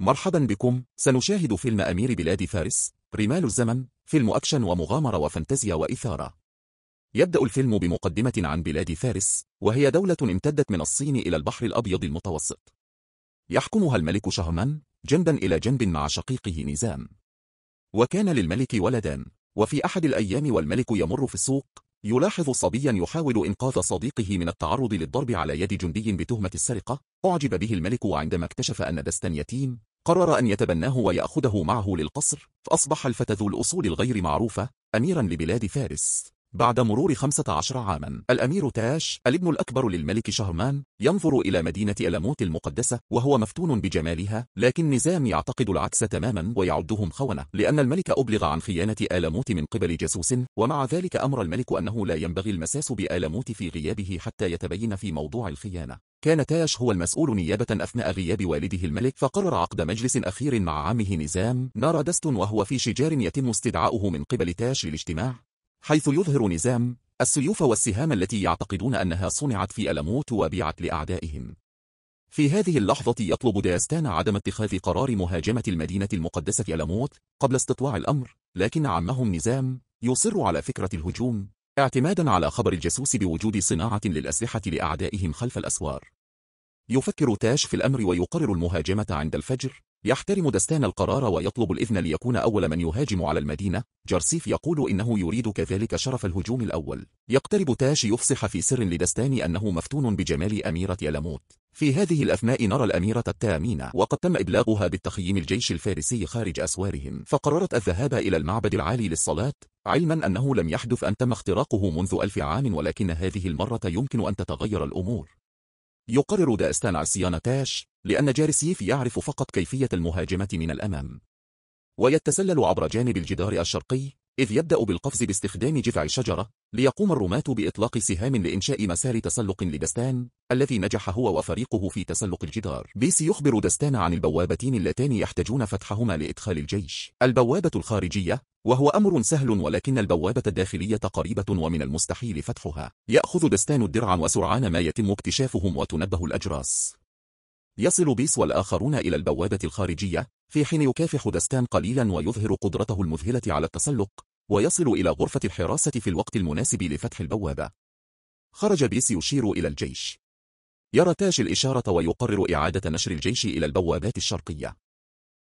مرحبا بكم سنشاهد فيلم أمير بلاد فارس رمال الزمن فيلم أكشن ومغامرة وفانتازيا وإثارة يبدأ الفيلم بمقدمة عن بلاد فارس وهي دولة امتدت من الصين إلى البحر الأبيض المتوسط يحكمها الملك شهمان جنبا إلى جنب مع شقيقه نزام وكان للملك ولدان وفي أحد الأيام والملك يمر في السوق يلاحظ صبيا يحاول إنقاذ صديقه من التعرض للضرب على يد جندي بتهمة السرقة أعجب به الملك وعندما اكتشف أن دستا يتيم قرر أن يتبناه ويأخذه معه للقصر فأصبح الفتى ذو الأصول الغير معروفة أميرا لبلاد فارس بعد مرور 15 عاما الأمير تاش الابن الأكبر للملك شهرمان ينظر إلى مدينة ألموت المقدسة وهو مفتون بجمالها لكن نزام يعتقد العكس تماما ويعدهم خونة لأن الملك أبلغ عن خيانة آلموت من قبل جاسوس ومع ذلك أمر الملك أنه لا ينبغي المساس بآلموت في غيابه حتى يتبين في موضوع الخيانة كان تاش هو المسؤول نيابة أثناء غياب والده الملك فقرر عقد مجلس أخير مع عمه نزام نار دست وهو في شجار يتم استدعاؤه من قبل تاش للاجتماع حيث يظهر نزام السيوف والسهام التي يعتقدون أنها صنعت في ألموت وبيعت لأعدائهم في هذه اللحظة يطلب داستان عدم اتخاذ قرار مهاجمة المدينة المقدسة ألموت قبل استطلاع الأمر لكن عمهم نزام يصر على فكرة الهجوم اعتمادا على خبر الجاسوس بوجود صناعة للأسلحة لأعدائهم خلف الأسوار يفكر تاش في الأمر ويقرر المهاجمة عند الفجر يحترم دستان القرار ويطلب الإذن ليكون أول من يهاجم على المدينة جرسيف يقول إنه يريد كذلك شرف الهجوم الأول يقترب تاش يفصح في سر لدستان أنه مفتون بجمال أميرة يلموت في هذه الأثناء نرى الأميرة التامينة وقد تم إبلاغها بالتخييم الجيش الفارسي خارج أسوارهم فقررت الذهاب إلى المعبد العالي للصلاة علما أنه لم يحدث أن تم اختراقه منذ ألف عام ولكن هذه المرة يمكن أن تتغير الأمور يقرر داستان تاش لأن جارسيف يعرف فقط كيفية المهاجمة من الأمام ويتسلل عبر جانب الجدار الشرقي إذ يبدأ بالقفز باستخدام جذع الشجرة ليقوم الرماة بإطلاق سهام لإنشاء مسار تسلق لدستان الذي نجح هو وفريقه في تسلق الجدار بيس يخبر دستان عن البوابتين اللتان يحتاجون فتحهما لإدخال الجيش البوابة الخارجية وهو أمر سهل ولكن البوابة الداخلية قريبة ومن المستحيل فتحها يأخذ دستان الدرع وسرعان ما يتم اكتشافهم وتنبه الأجراس يصل بيس والآخرون إلى البوابة الخارجية في حين يكافح دستان قليلا ويظهر قدرته المذهلة على التسلق ويصل إلى غرفة الحراسة في الوقت المناسب لفتح البوابة خرج بيس يشير إلى الجيش يرى تاش الإشارة ويقرر إعادة نشر الجيش إلى البوابات الشرقية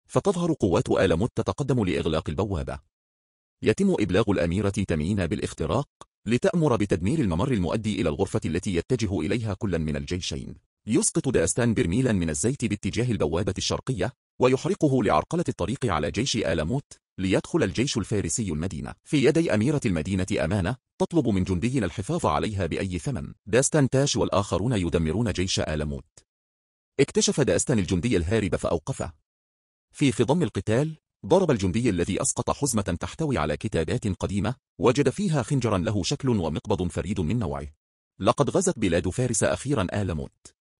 فتظهر قوات آلموت تتقدم لإغلاق البوابة يتم إبلاغ الأميرة تمينا بالاختراق لتأمر بتدمير الممر المؤدي إلى الغرفة التي يتجه إليها كل من الجيشين يسقط داستان برميلا من الزيت باتجاه البوابة الشرقية ويحرقه لعرقلة الطريق على جيش آلموت ليدخل الجيش الفارسي المدينة في يدي أميرة المدينة أمانة تطلب من جندينا الحفاظ عليها بأي ثمن داستان تاش والآخرون يدمرون جيش آلموت اكتشف داستان الجندي الهارب فأوقفه في خضم القتال ضرب الجندي الذي أسقط حزمة تحتوي على كتابات قديمة وجد فيها خنجرا له شكل ومقبض فريد من نوعه لقد غزت بلاد فارس أخيرا آلموت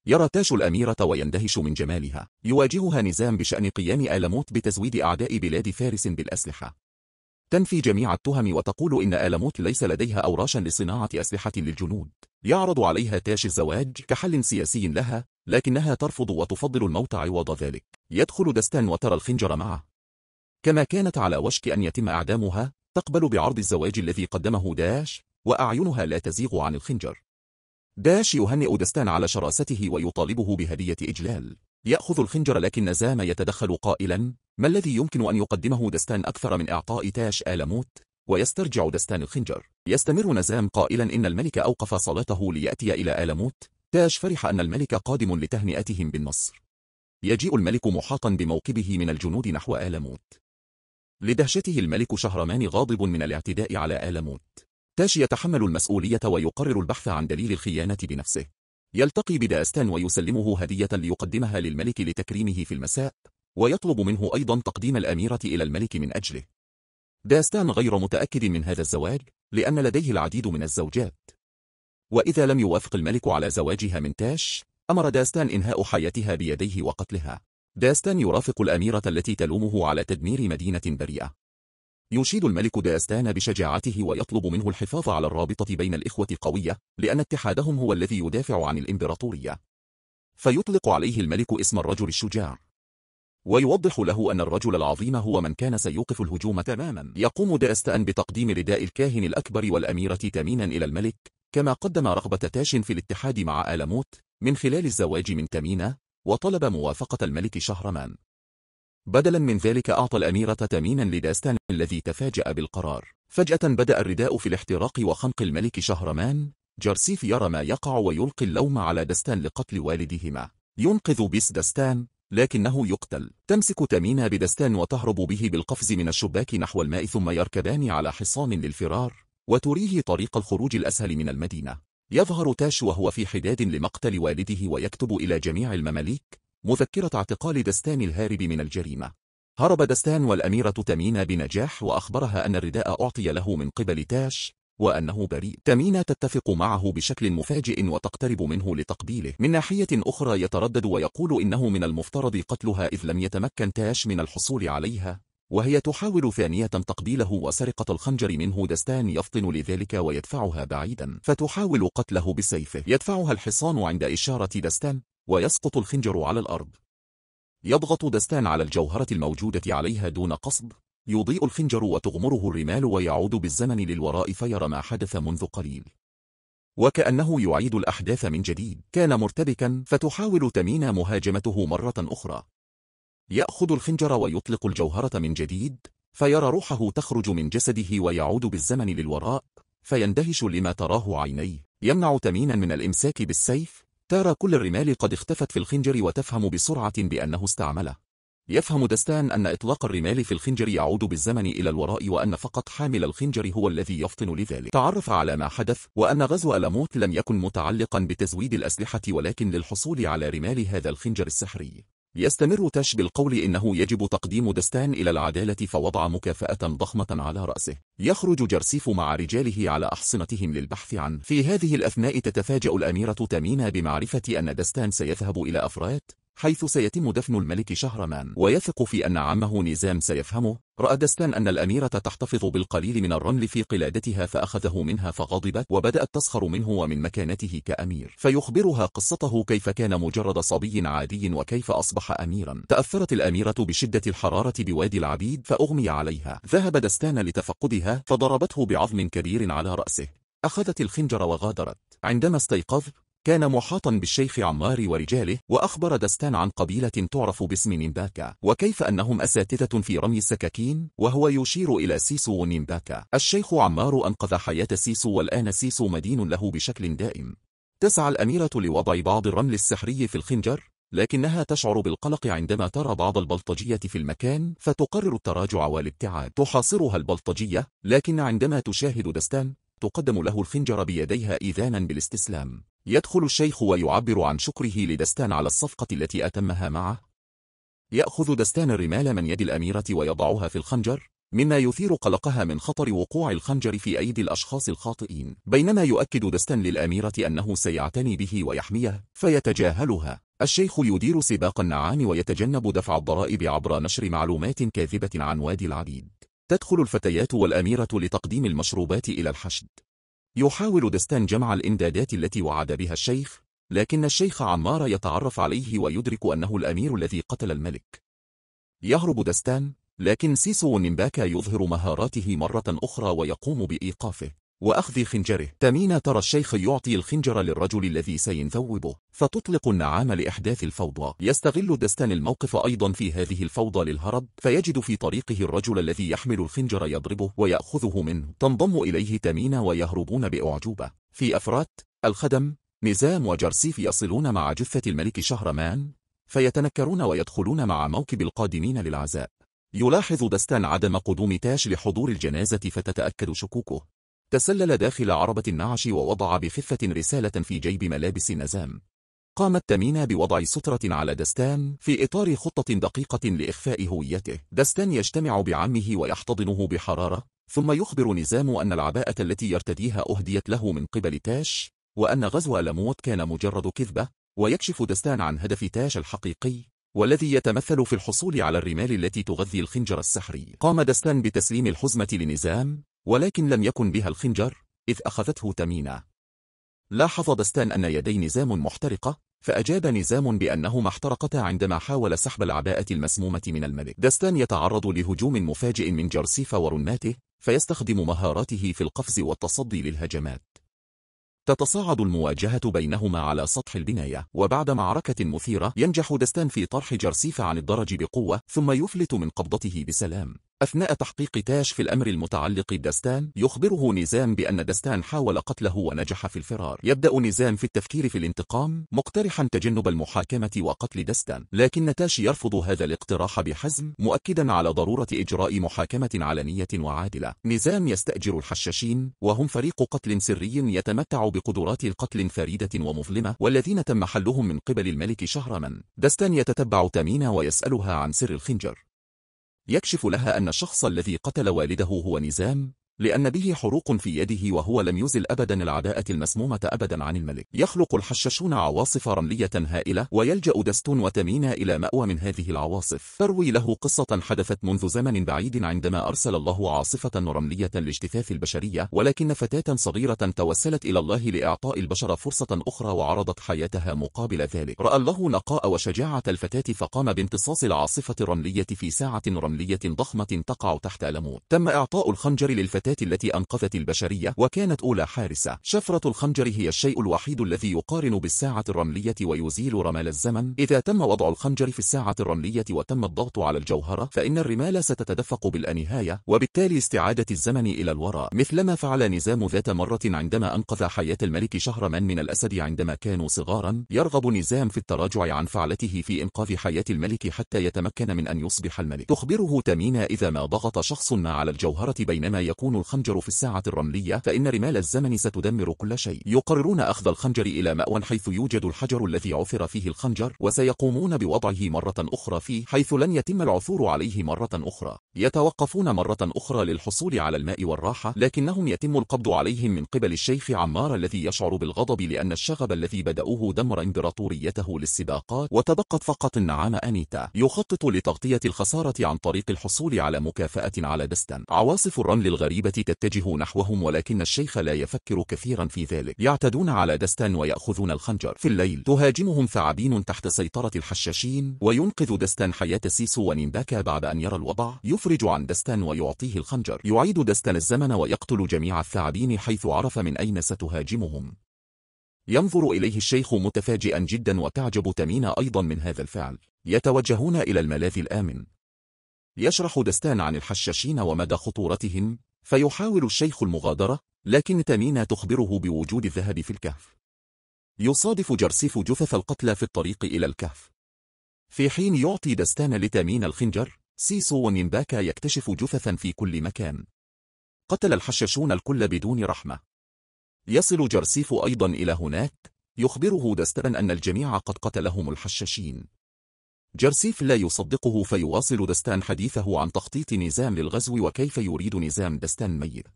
يرى تاش الأميرة ويندهش من جمالها يواجهها نزام بشأن قيام آلموت بتزويد أعداء بلاد فارس بالأسلحة تنفي جميع التهم وتقول إن آلموت ليس لديها أوراشا لصناعة أسلحة للجنود يعرض عليها تاش الزواج كحل سياسي لها لكنها ترفض وتفضل الموت عوض ذلك يدخل دستان وترى الخنجر معه كما كانت على وشك أن يتم أعدامها تقبل بعرض الزواج الذي قدمه داش وأعينها لا تزيغ عن الخنجر داش يهنئ دستان على شراسته ويطالبه بهدية إجلال يأخذ الخنجر لكن زام يتدخل قائلا ما الذي يمكن أن يقدمه دستان أكثر من إعطاء تاش آلموت ويسترجع دستان الخنجر يستمر نزام قائلا إن الملك أوقف صلاته ليأتي إلى آلموت تاش فرح أن الملك قادم لتهنئتهم بالنصر يجيء الملك محاطا بموكبه من الجنود نحو آلموت لدهشته الملك شهرمان غاضب من الاعتداء على آلموت تاش يتحمل المسؤولية ويقرر البحث عن دليل الخيانة بنفسه يلتقي بداستان ويسلمه هدية ليقدمها للملك لتكريمه في المساء ويطلب منه أيضا تقديم الأميرة إلى الملك من أجله داستان غير متأكد من هذا الزواج لأن لديه العديد من الزوجات وإذا لم يوافق الملك على زواجها من تاش أمر داستان إنهاء حياتها بيديه وقتلها داستان يرافق الأميرة التي تلومه على تدمير مدينة بريئة يشيد الملك داستان بشجاعته ويطلب منه الحفاظ على الرابطة بين الإخوة قوية لأن اتحادهم هو الذي يدافع عن الإمبراطورية فيطلق عليه الملك اسم الرجل الشجاع ويوضح له أن الرجل العظيم هو من كان سيوقف الهجوم تماما يقوم داستان بتقديم رداء الكاهن الأكبر والأميرة تمينا إلى الملك كما قدم رغبة تاش في الاتحاد مع آلموت من خلال الزواج من تمينا وطلب موافقة الملك شهرمان بدلا من ذلك أعطى الأميرة تمينا لداستان الذي تفاجأ بالقرار فجأة بدأ الرداء في الاحتراق وخنق الملك شهرمان جرسيف يرى ما يقع ويلقي اللوم على دستان لقتل والدهما ينقذ بيس دستان لكنه يقتل تمسك تمينا بدستان وتهرب به بالقفز من الشباك نحو الماء ثم يركبان على حصان للفرار وتريه طريق الخروج الأسهل من المدينة يظهر تاش وهو في حداد لمقتل والده ويكتب إلى جميع المماليك مذكرة اعتقال دستان الهارب من الجريمة هرب دستان والأميرة تمينة بنجاح وأخبرها أن الرداء أعطي له من قبل تاش وأنه بريء تمينة تتفق معه بشكل مفاجئ وتقترب منه لتقبيله من ناحية أخرى يتردد ويقول إنه من المفترض قتلها إذ لم يتمكن تاش من الحصول عليها وهي تحاول ثانية تقبيله وسرقة الخنجر منه دستان يفطن لذلك ويدفعها بعيدا فتحاول قتله بسيفه يدفعها الحصان عند إشارة دستان ويسقط الخنجر على الأرض يضغط دستان على الجوهرة الموجودة عليها دون قصد يضيء الخنجر وتغمره الرمال ويعود بالزمن للوراء فيرى ما حدث منذ قليل وكأنه يعيد الأحداث من جديد كان مرتبكا فتحاول تمينا مهاجمته مرة أخرى يأخذ الخنجر ويطلق الجوهرة من جديد فيرى روحه تخرج من جسده ويعود بالزمن للوراء فيندهش لما تراه عينيه يمنع تمينا من الإمساك بالسيف ترى كل الرمال قد اختفت في الخنجر وتفهم بسرعة بأنه استعمله يفهم دستان أن إطلاق الرمال في الخنجر يعود بالزمن إلى الوراء وأن فقط حامل الخنجر هو الذي يفطن لذلك تعرف على ما حدث وأن غزو ألموت لم يكن متعلقا بتزويد الأسلحة ولكن للحصول على رمال هذا الخنجر السحري يستمر تاش بالقول إنه يجب تقديم دستان إلى العدالة فوضع مكافأة ضخمة على رأسه يخرج جرسيف مع رجاله على أحصنتهم للبحث عن في هذه الأثناء تتفاجأ الأميرة تامينا بمعرفة أن دستان سيذهب إلى أفرات حيث سيتم دفن الملك شهرمان ويثق في أن عمه نزام سيفهمه رأى دستان أن الأميرة تحتفظ بالقليل من الرمل في قلادتها فأخذه منها فغضبت وبدأت تسخر منه ومن مكانته كأمير فيخبرها قصته كيف كان مجرد صبي عادي وكيف أصبح أميرا تأثرت الأميرة بشدة الحرارة بوادي العبيد فأغمي عليها ذهب دستان لتفقدها فضربته بعظم كبير على رأسه أخذت الخنجر وغادرت عندما استيقظ كان محاطا بالشيخ عمار ورجاله وأخبر دستان عن قبيلة تعرف باسم نيمباكا وكيف أنهم أساتذة في رمي السكاكين وهو يشير إلى سيسو ونيمباكا الشيخ عمار أنقذ حياة سيسو والآن سيسو مدين له بشكل دائم تسعى الأميرة لوضع بعض الرمل السحري في الخنجر لكنها تشعر بالقلق عندما ترى بعض البلطجية في المكان فتقرر التراجع والابتعاد تحاصرها البلطجية لكن عندما تشاهد دستان تقدم له الخنجر بيديها إذانا بالاستسلام يدخل الشيخ ويعبر عن شكره لدستان على الصفقة التي أتمها معه يأخذ دستان الرمال من يد الأميرة ويضعها في الخنجر مما يثير قلقها من خطر وقوع الخنجر في أيدي الأشخاص الخاطئين بينما يؤكد دستان للأميرة أنه سيعتني به ويحميه فيتجاهلها الشيخ يدير سباق النعام ويتجنب دفع الضرائب عبر نشر معلومات كاذبة عن وادي العبيد تدخل الفتيات والأميرة لتقديم المشروبات إلى الحشد يحاول دستان جمع الإمدادات التي وعد بها الشيخ لكن الشيخ عمار يتعرف عليه ويدرك أنه الأمير الذي قتل الملك يهرب دستان لكن سيسو نمباكا يظهر مهاراته مرة أخرى ويقوم بإيقافه وأخذ خنجره تمينا ترى الشيخ يعطي الخنجر للرجل الذي سينثوبه فتطلق النعام لإحداث الفوضى يستغل دستان الموقف أيضا في هذه الفوضى للهرب فيجد في طريقه الرجل الذي يحمل الخنجر يضربه ويأخذه منه تنضم إليه تمينا ويهربون بأعجوبة في أفرات الخدم نزام وجرسيف يصلون مع جثة الملك شهرمان فيتنكرون ويدخلون مع موكب القادمين للعزاء يلاحظ دستان عدم قدوم تاش لحضور الجنازة فتتأكد شكوكه تسلل داخل عربة النعش ووضع بخفة رسالة في جيب ملابس نزام قامت تمينة بوضع سترة على دستان في إطار خطة دقيقة لإخفاء هويته دستان يجتمع بعمه ويحتضنه بحرارة ثم يخبر نزام أن العباءة التي يرتديها أهديت له من قبل تاش وأن غزو لموت كان مجرد كذبة ويكشف دستان عن هدف تاش الحقيقي والذي يتمثل في الحصول على الرمال التي تغذي الخنجر السحري قام دستان بتسليم الحزمة لنزام ولكن لم يكن بها الخنجر إذ أخذته تمينا لاحظ دستان أن يدي نزام محترقة فأجاب نزام بأنهما احترقتا عندما حاول سحب العباءة المسمومة من الملك دستان يتعرض لهجوم مفاجئ من جرسيف ورناته فيستخدم مهاراته في القفز والتصدي للهجمات تتصاعد المواجهة بينهما على سطح البناية وبعد معركة مثيرة ينجح دستان في طرح جرسيف عن الدرج بقوة ثم يفلت من قبضته بسلام أثناء تحقيق تاش في الأمر المتعلق بدستان يخبره نزام بأن دستان حاول قتله ونجح في الفرار يبدأ نزام في التفكير في الانتقام مقترحا تجنب المحاكمة وقتل دستان لكن تاش يرفض هذا الاقتراح بحزم مؤكدا على ضرورة إجراء محاكمة علنية وعادلة نزام يستأجر الحشاشين وهم فريق قتل سري يتمتع بقدرات القتل فريدة ومظلمة والذين تم حلهم من قبل الملك شهرمان دستان يتتبع تامينا ويسألها عن سر الخنجر يكشف لها أن الشخص الذي قتل والده هو نزام لأن به حروق في يده وهو لم يزل أبدا العداءة المسمومة أبدا عن الملك يخلق الحشاشون عواصف رملية هائلة ويلجأ دستون وتمينا إلى مأوى من هذه العواصف تروي له قصة حدثت منذ زمن بعيد عندما أرسل الله عاصفة رملية لاجتثاث البشرية ولكن فتاة صغيرة توسلت إلى الله لإعطاء البشر فرصة أخرى وعرضت حياتها مقابل ذلك رأى الله نقاء وشجاعة الفتاة فقام بامتصاص العاصفة الرملية في ساعة رملية ضخمة تقع تحت ألمون تم إعطاء الخنجر للفتاة النباتات التي أنقذت البشرية وكانت أولى حارسة شفرة الخنجر هي الشيء الوحيد الذي يقارن بالساعة الرملية ويزيل رمال الزمن إذا تم وضع الخنجر في الساعة الرملية وتم الضغط على الجوهرة فإن الرمال ستتدفق بالأنهاية وبالتالي استعادة الزمن إلى الوراء مثلما فعل نزام ذات مرة عندما أنقذ حياة الملك شهرمان من الأسد عندما كانوا صغارا يرغب نزام في التراجع عن فعلته في إنقاذ حياة الملك حتى يتمكن من أن يصبح الملك تخبره تمينا إذا ما ضغط شخص ما على الجوهرة بينما يكون يكون الخنجر في الساعة الرملية فإن رمال الزمن ستدمر كل شيء يقررون أخذ الخنجر إلى مأوى حيث يوجد الحجر الذي عثر فيه الخنجر وسيقومون بوضعه مرة أخرى فيه حيث لن يتم العثور عليه مرة أخرى يتوقفون مرة أخرى للحصول على الماء والراحة لكنهم يتم القبض عليهم من قبل الشيخ عمار الذي يشعر بالغضب لأن الشغب الذي بدأوه دمر إمبراطوريته للسباقات وتبقت فقط النعام أنيتا يخطط لتغطية الخسارة عن طريق الحصول على مكافأة على دستن عواصف الرمل الغريبة الغريبة تتجه نحوهم ولكن الشيخ لا يفكر كثيرا في ذلك يعتدون على دستان ويأخذون الخنجر في الليل تهاجمهم ثعابين تحت سيطرة الحشاشين وينقذ دستان حياة سيسو ونيمباكا بعد أن يرى الوضع يفرج عن دستان ويعطيه الخنجر يعيد دستان الزمن ويقتل جميع الثعابين حيث عرف من أين ستهاجمهم ينظر إليه الشيخ متفاجئا جدا وتعجب تمينا أيضا من هذا الفعل يتوجهون إلى الملاذ الآمن يشرح دستان عن الحشاشين ومدى خطورتهم فيحاول الشيخ المغادرة لكن تامينا تخبره بوجود الذهب في الكهف يصادف جرسيف جثث القتلى في الطريق إلى الكهف في حين يعطي دستان لتامينا الخنجر سيسو ونينباكا يكتشف جثثا في كل مكان قتل الحشاشون الكل بدون رحمة يصل جرسيف أيضا إلى هناك يخبره دستان أن الجميع قد قتلهم الحشاشين جرسيف لا يصدقه فيواصل دستان حديثه عن تخطيط نزام للغزو وكيف يريد نزام دستان ميت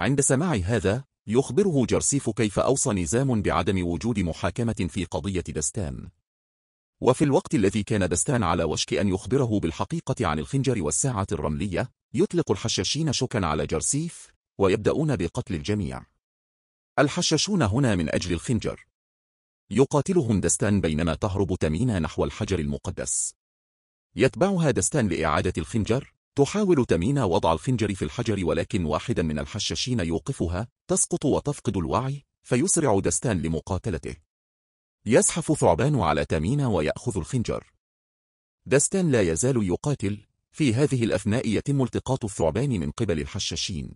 عند سماع هذا يخبره جرسيف كيف أوصى نزام بعدم وجود محاكمة في قضية دستان وفي الوقت الذي كان دستان على وشك أن يخبره بالحقيقة عن الخنجر والساعة الرملية يطلق الحشاشين شكا على جرسيف ويبدأون بقتل الجميع الحشاشون هنا من أجل الخنجر يقاتلهم دستان بينما تهرب تمينا نحو الحجر المقدس يتبعها دستان لإعادة الخنجر تحاول تمينا وضع الخنجر في الحجر ولكن واحدا من الحشاشين يوقفها تسقط وتفقد الوعي فيسرع دستان لمقاتلته يزحف ثعبان على تمينا ويأخذ الخنجر دستان لا يزال يقاتل في هذه الأثناء يتم التقاط الثعبان من قبل الحشاشين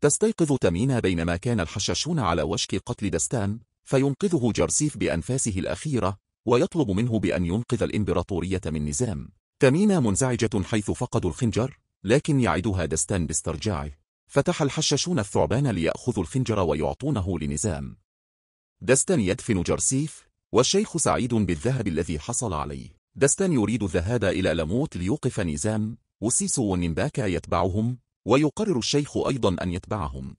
تستيقظ تمينا بينما كان الحشاشون على وشك قتل دستان فينقذه جرسيف بأنفاسه الأخيرة ويطلب منه بأن ينقذ الإمبراطورية من نزام تمينا منزعجة حيث فقدوا الخنجر لكن يعدها دستان باسترجاعه فتح الحشاشون الثعبان ليأخذوا الخنجر ويعطونه لنزام دستان يدفن جرسيف والشيخ سعيد بالذهب الذي حصل عليه دستان يريد الذهاب إلى لموت ليوقف نزام وسيسو ونمباكا يتبعهم ويقرر الشيخ أيضا أن يتبعهم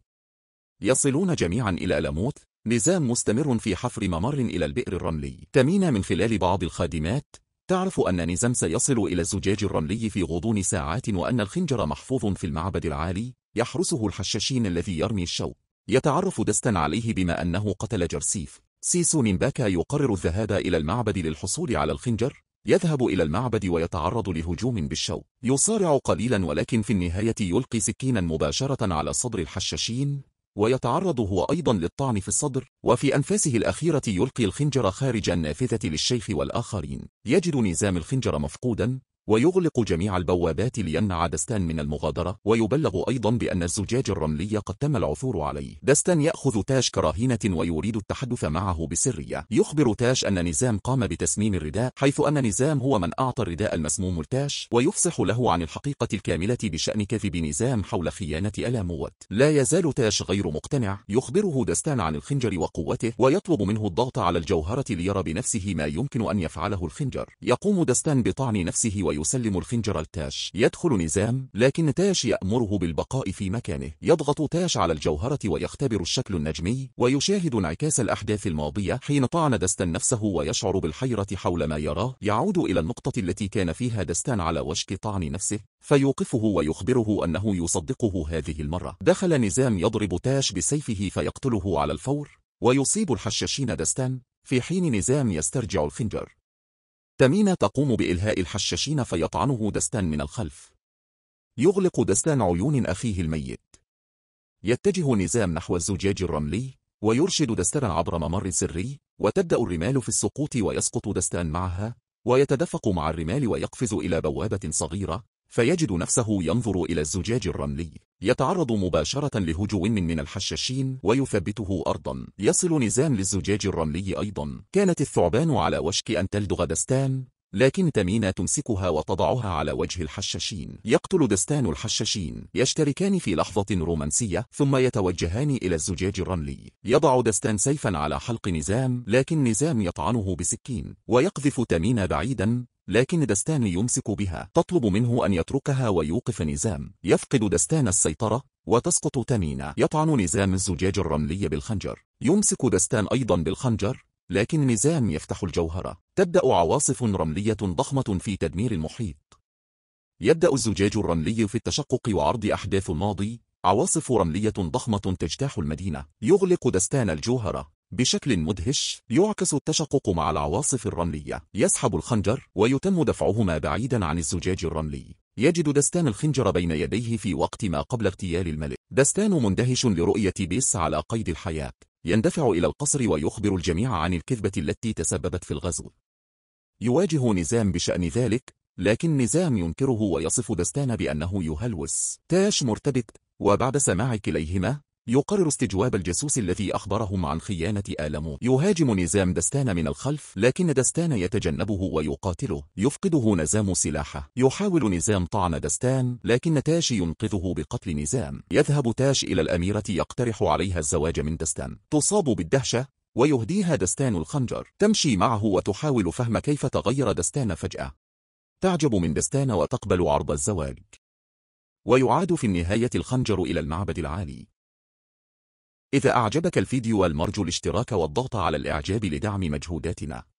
يصلون جميعا إلى لموت نزام مستمر في حفر ممر إلى البئر الرملي تمينا من خلال بعض الخادمات تعرف أن نزام سيصل إلى الزجاج الرملي في غضون ساعات وأن الخنجر محفوظ في المعبد العالي يحرسه الحشاشين الذي يرمي الشوك يتعرف دستا عليه بما أنه قتل جرسيف سيسو باكا يقرر الذهاب إلى المعبد للحصول على الخنجر يذهب إلى المعبد ويتعرض لهجوم بالشو يصارع قليلا ولكن في النهاية يلقي سكينا مباشرة على صدر الحشاشين ويتعرض هو أيضا للطعن في الصدر وفي أنفاسه الأخيرة يلقي الخنجر خارج النافذة للشيخ والآخرين يجد نزام الخنجر مفقودا ويغلق جميع البوابات ليمنع دستان من المغادرة ويبلغ أيضا بأن الزجاج الرملي قد تم العثور عليه دستان يأخذ تاش كراهينة ويريد التحدث معه بسرية يخبر تاش أن نزام قام بتسميم الرداء حيث أن نزام هو من أعطى الرداء المسموم لتاش ويفصح له عن الحقيقة الكاملة بشأن كذب نزام حول خيانة ألاموت لا يزال تاش غير مقتنع يخبره دستان عن الخنجر وقوته ويطلب منه الضغط على الجوهرة ليرى بنفسه ما يمكن أن يفعله الخنجر يقوم دستان بطعن نفسه ويسلم الخنجر لتاش يدخل نزام لكن تاش يأمره بالبقاء في مكانه يضغط تاش على الجوهرة ويختبر الشكل النجمي ويشاهد انعكاس الأحداث الماضية حين طعن دستان نفسه ويشعر بالحيرة حول ما يراه يعود إلى النقطة التي كان فيها دستان على وشك طعن نفسه فيوقفه ويخبره أنه يصدقه هذه المرة دخل نزام يضرب تاش بسيفه فيقتله على الفور ويصيب الحشاشين دستان في حين نزام يسترجع الخنجر تمينة تقوم بإلهاء الحشاشين فيطعنه دستان من الخلف يغلق دستان عيون أخيه الميت يتجه نزام نحو الزجاج الرملي ويرشد دستان عبر ممر سري وتبدأ الرمال في السقوط ويسقط دستان معها ويتدفق مع الرمال ويقفز إلى بوابة صغيرة فيجد نفسه ينظر إلى الزجاج الرملي يتعرض مباشرة لهجو من الحشاشين ويثبته أرضا يصل نزام للزجاج الرملي أيضا كانت الثعبان على وشك أن تلدغ دستان لكن تمينا تمسكها وتضعها على وجه الحشاشين يقتل دستان الحشاشين يشتركان في لحظة رومانسية ثم يتوجهان إلى الزجاج الرملي يضع دستان سيفا على حلق نزام لكن نزام يطعنه بسكين ويقذف تمينا بعيدا لكن دستان يمسك بها تطلب منه أن يتركها ويوقف نزام يفقد دستان السيطرة وتسقط تمينة يطعن نزام الزجاج الرملي بالخنجر يمسك دستان أيضا بالخنجر لكن نزام يفتح الجوهرة تبدأ عواصف رملية ضخمة في تدمير المحيط يبدأ الزجاج الرملي في التشقق وعرض أحداث الماضي عواصف رملية ضخمة تجتاح المدينة يغلق دستان الجوهرة بشكل مدهش يعكس التشقق مع العواصف الرملية يسحب الخنجر ويتم دفعهما بعيدا عن الزجاج الرملي يجد دستان الخنجر بين يديه في وقت ما قبل اغتيال الملك دستان مندهش لرؤية بيس على قيد الحياة يندفع إلى القصر ويخبر الجميع عن الكذبة التي تسببت في الغزو يواجه نزام بشأن ذلك لكن نزام ينكره ويصف دستان بأنه يهلوس تاش مرتبك وبعد سماع كليهما يقرر استجواب الجاسوس الذي أخبرهم عن خيانة آلمو يهاجم نزام دستان من الخلف لكن دستان يتجنبه ويقاتله يفقده نزام سلاحه يحاول نزام طعن دستان لكن تاش ينقذه بقتل نزام يذهب تاش إلى الأميرة يقترح عليها الزواج من دستان تصاب بالدهشة ويهديها دستان الخنجر تمشي معه وتحاول فهم كيف تغير دستان فجأة تعجب من دستان وتقبل عرض الزواج ويعاد في النهاية الخنجر إلى المعبد العالي إذا أعجبك الفيديو المرجو الاشتراك والضغط على الإعجاب لدعم مجهوداتنا